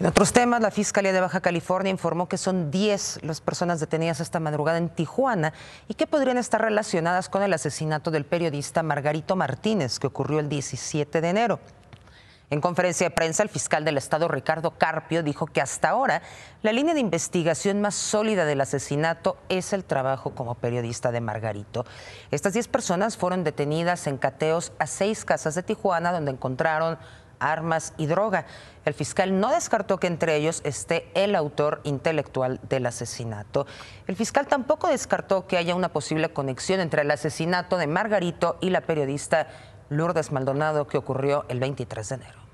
En otros temas, la Fiscalía de Baja California informó que son 10 las personas detenidas esta madrugada en Tijuana y que podrían estar relacionadas con el asesinato del periodista Margarito Martínez, que ocurrió el 17 de enero. En conferencia de prensa, el fiscal del Estado, Ricardo Carpio, dijo que hasta ahora la línea de investigación más sólida del asesinato es el trabajo como periodista de Margarito. Estas 10 personas fueron detenidas en cateos a seis casas de Tijuana, donde encontraron armas y droga. El fiscal no descartó que entre ellos esté el autor intelectual del asesinato. El fiscal tampoco descartó que haya una posible conexión entre el asesinato de Margarito y la periodista Lourdes Maldonado que ocurrió el 23 de enero.